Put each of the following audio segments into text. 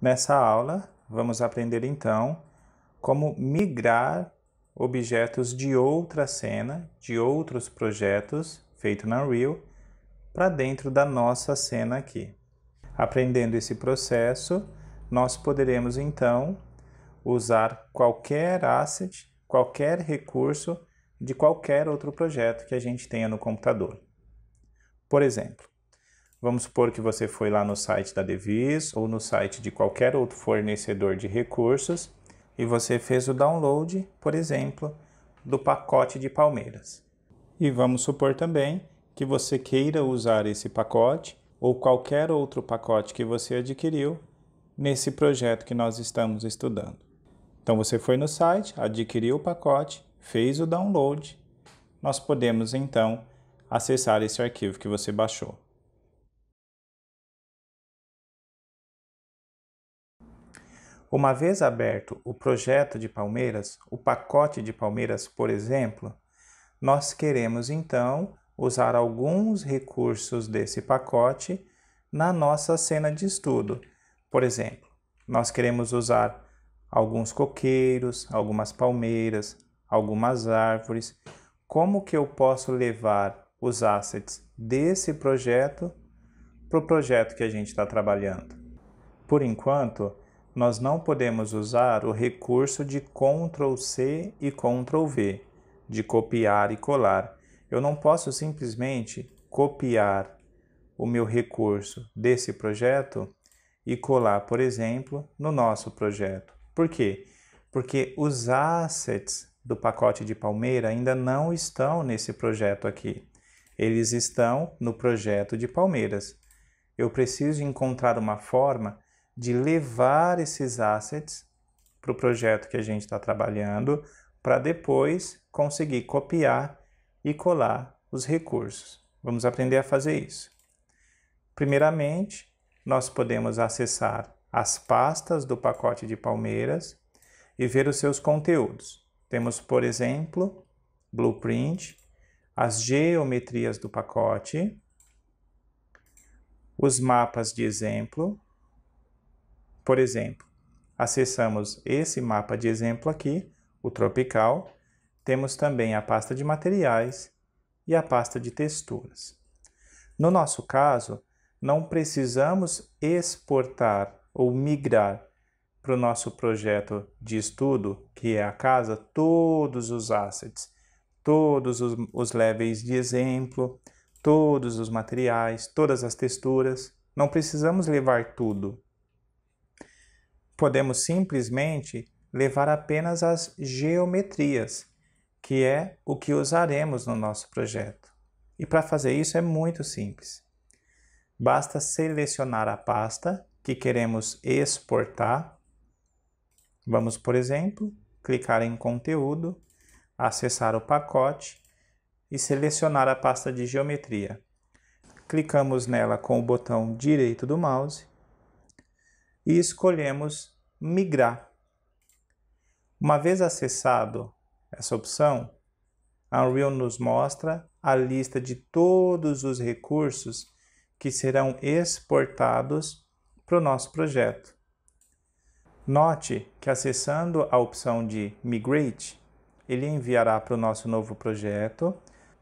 Nessa aula, vamos aprender então como migrar objetos de outra cena, de outros projetos feito na Unreal, para dentro da nossa cena aqui. Aprendendo esse processo, nós poderemos então usar qualquer asset, qualquer recurso de qualquer outro projeto que a gente tenha no computador. Por exemplo, Vamos supor que você foi lá no site da Devis ou no site de qualquer outro fornecedor de recursos e você fez o download, por exemplo, do pacote de Palmeiras. E vamos supor também que você queira usar esse pacote ou qualquer outro pacote que você adquiriu nesse projeto que nós estamos estudando. Então você foi no site, adquiriu o pacote, fez o download. Nós podemos então acessar esse arquivo que você baixou. Uma vez aberto o projeto de Palmeiras, o pacote de Palmeiras, por exemplo, nós queremos então usar alguns recursos desse pacote na nossa cena de estudo. Por exemplo, nós queremos usar alguns coqueiros, algumas palmeiras, algumas árvores. Como que eu posso levar os assets desse projeto para o projeto que a gente está trabalhando? Por enquanto, nós não podemos usar o recurso de Ctrl C e Ctrl V, de copiar e colar. Eu não posso simplesmente copiar o meu recurso desse projeto e colar, por exemplo, no nosso projeto. Por quê? Porque os assets do pacote de Palmeira ainda não estão nesse projeto aqui. Eles estão no projeto de Palmeiras. Eu preciso encontrar uma forma de levar esses assets para o projeto que a gente está trabalhando, para depois conseguir copiar e colar os recursos. Vamos aprender a fazer isso. Primeiramente, nós podemos acessar as pastas do pacote de Palmeiras e ver os seus conteúdos. Temos, por exemplo, blueprint, as geometrias do pacote, os mapas de exemplo, por exemplo, acessamos esse mapa de exemplo aqui, o tropical, temos também a pasta de materiais e a pasta de texturas. No nosso caso, não precisamos exportar ou migrar para o nosso projeto de estudo, que é a casa, todos os assets, todos os, os levels de exemplo, todos os materiais, todas as texturas. Não precisamos levar tudo podemos simplesmente levar apenas as geometrias, que é o que usaremos no nosso projeto. E para fazer isso é muito simples. Basta selecionar a pasta que queremos exportar. Vamos, por exemplo, clicar em Conteúdo, acessar o pacote e selecionar a pasta de geometria. Clicamos nela com o botão direito do mouse e escolhemos migrar. Uma vez acessado essa opção, a Unreal nos mostra a lista de todos os recursos que serão exportados para o nosso projeto. Note que acessando a opção de Migrate, ele enviará para o nosso novo projeto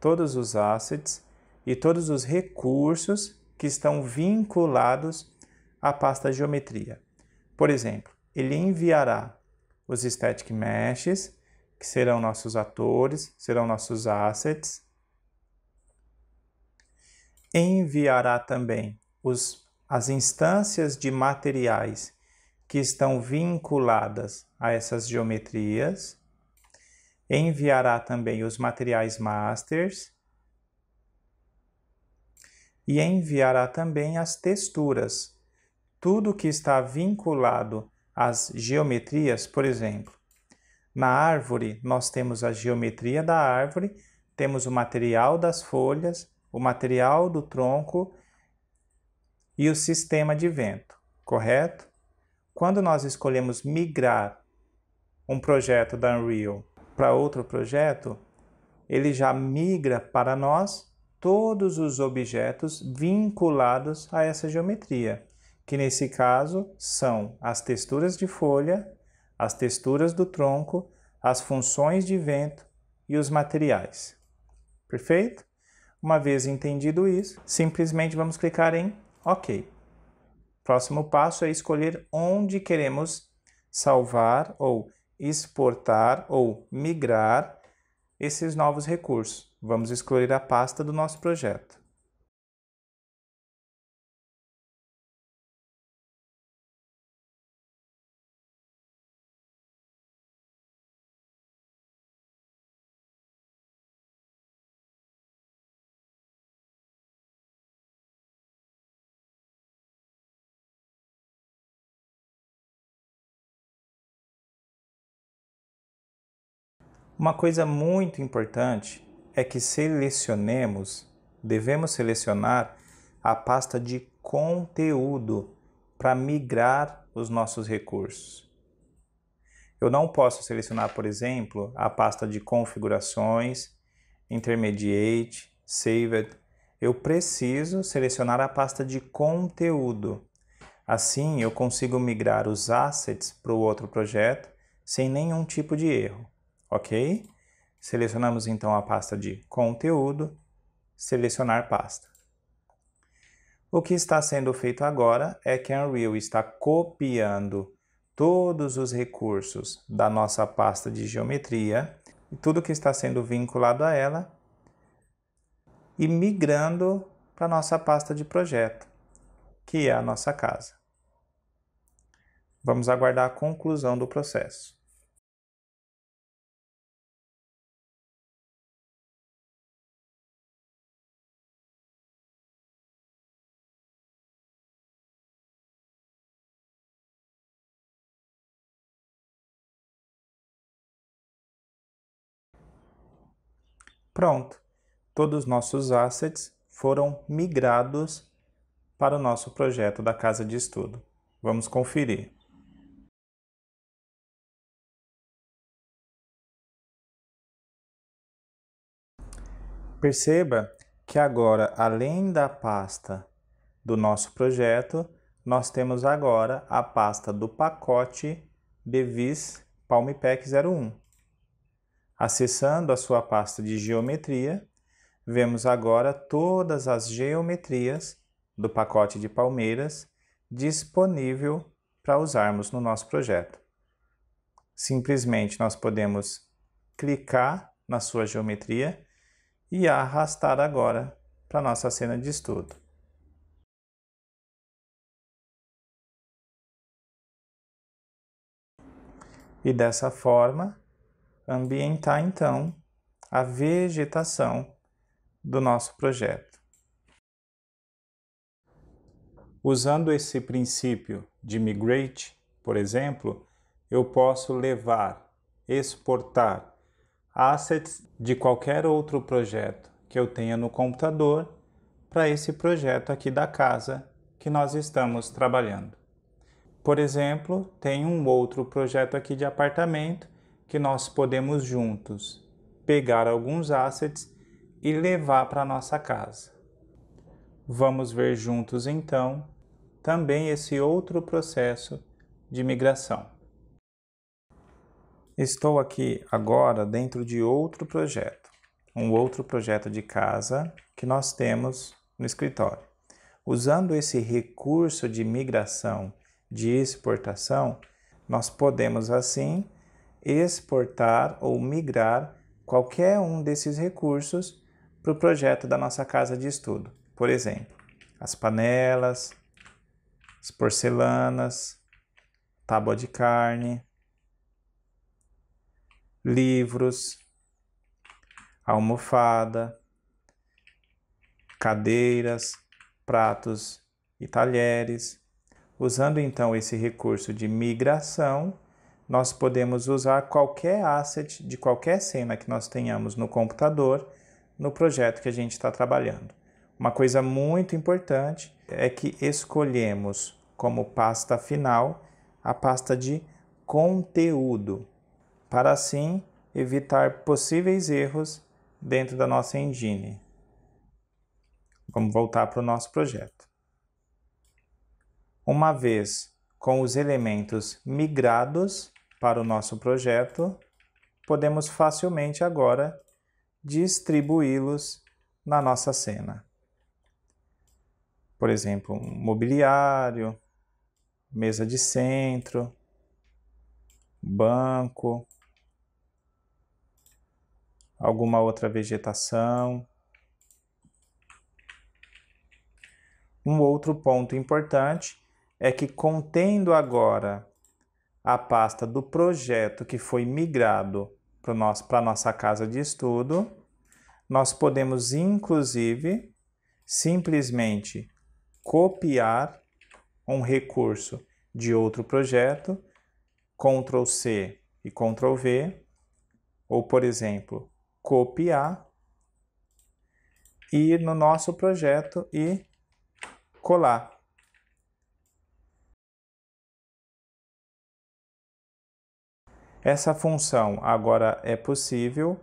todos os assets e todos os recursos que estão vinculados a pasta geometria. Por exemplo, ele enviará os static meshes, que serão nossos atores, serão nossos assets. Enviará também os, as instâncias de materiais que estão vinculadas a essas geometrias. Enviará também os materiais masters. E enviará também as texturas tudo que está vinculado às geometrias, por exemplo, na árvore nós temos a geometria da árvore, temos o material das folhas, o material do tronco e o sistema de vento, correto? Quando nós escolhemos migrar um projeto da Unreal para outro projeto, ele já migra para nós todos os objetos vinculados a essa geometria que nesse caso são as texturas de folha, as texturas do tronco, as funções de vento e os materiais. Perfeito? Uma vez entendido isso, simplesmente vamos clicar em OK. Próximo passo é escolher onde queremos salvar ou exportar ou migrar esses novos recursos. Vamos escolher a pasta do nosso projeto. Uma coisa muito importante é que selecionemos, devemos selecionar a pasta de conteúdo para migrar os nossos recursos. Eu não posso selecionar, por exemplo, a pasta de configurações, intermediate, saved. Eu preciso selecionar a pasta de conteúdo. Assim, eu consigo migrar os assets para o outro projeto sem nenhum tipo de erro ok? Selecionamos então a pasta de conteúdo, selecionar pasta. O que está sendo feito agora é que a Unreal está copiando todos os recursos da nossa pasta de geometria e tudo que está sendo vinculado a ela e migrando para a nossa pasta de projeto, que é a nossa casa. Vamos aguardar a conclusão do processo. Pronto, todos os nossos assets foram migrados para o nosso projeto da casa de estudo. Vamos conferir. Perceba que agora, além da pasta do nosso projeto, nós temos agora a pasta do pacote Bevis Palm 01. Acessando a sua pasta de geometria, vemos agora todas as geometrias do pacote de palmeiras disponível para usarmos no nosso projeto. Simplesmente nós podemos clicar na sua geometria e arrastar agora para nossa cena de estudo. E dessa forma, ambientar então a vegetação do nosso projeto. Usando esse princípio de migrate, por exemplo, eu posso levar, exportar assets de qualquer outro projeto que eu tenha no computador para esse projeto aqui da casa que nós estamos trabalhando. Por exemplo, tem um outro projeto aqui de apartamento que nós podemos juntos pegar alguns assets e levar para nossa casa. Vamos ver juntos então também esse outro processo de migração. Estou aqui agora dentro de outro projeto, um outro projeto de casa que nós temos no escritório. Usando esse recurso de migração de exportação, nós podemos assim exportar ou migrar qualquer um desses recursos para o projeto da nossa casa de estudo. Por exemplo, as panelas, as porcelanas, tábua de carne, livros, almofada, cadeiras, pratos e talheres. Usando então esse recurso de migração, nós podemos usar qualquer asset de qualquer cena que nós tenhamos no computador no projeto que a gente está trabalhando. Uma coisa muito importante é que escolhemos como pasta final a pasta de conteúdo, para assim evitar possíveis erros dentro da nossa engine. Vamos voltar para o nosso projeto. Uma vez com os elementos migrados, para o nosso projeto, podemos facilmente agora distribuí-los na nossa cena. Por exemplo, um mobiliário, mesa de centro, banco, alguma outra vegetação. Um outro ponto importante é que contendo agora a pasta do projeto que foi migrado para a nossa casa de estudo. Nós podemos, inclusive, simplesmente copiar um recurso de outro projeto, Ctrl C e Ctrl V, ou por exemplo, copiar, ir no nosso projeto e colar. Essa função agora é possível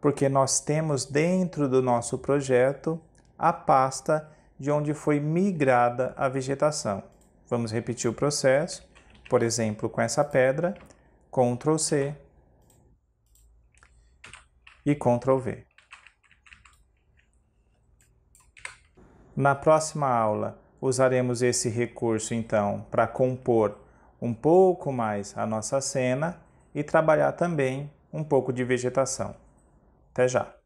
porque nós temos dentro do nosso projeto a pasta de onde foi migrada a vegetação. Vamos repetir o processo, por exemplo, com essa pedra, Ctrl C e Ctrl V. Na próxima aula, usaremos esse recurso então para compor um pouco mais a nossa cena e trabalhar também um pouco de vegetação. Até já!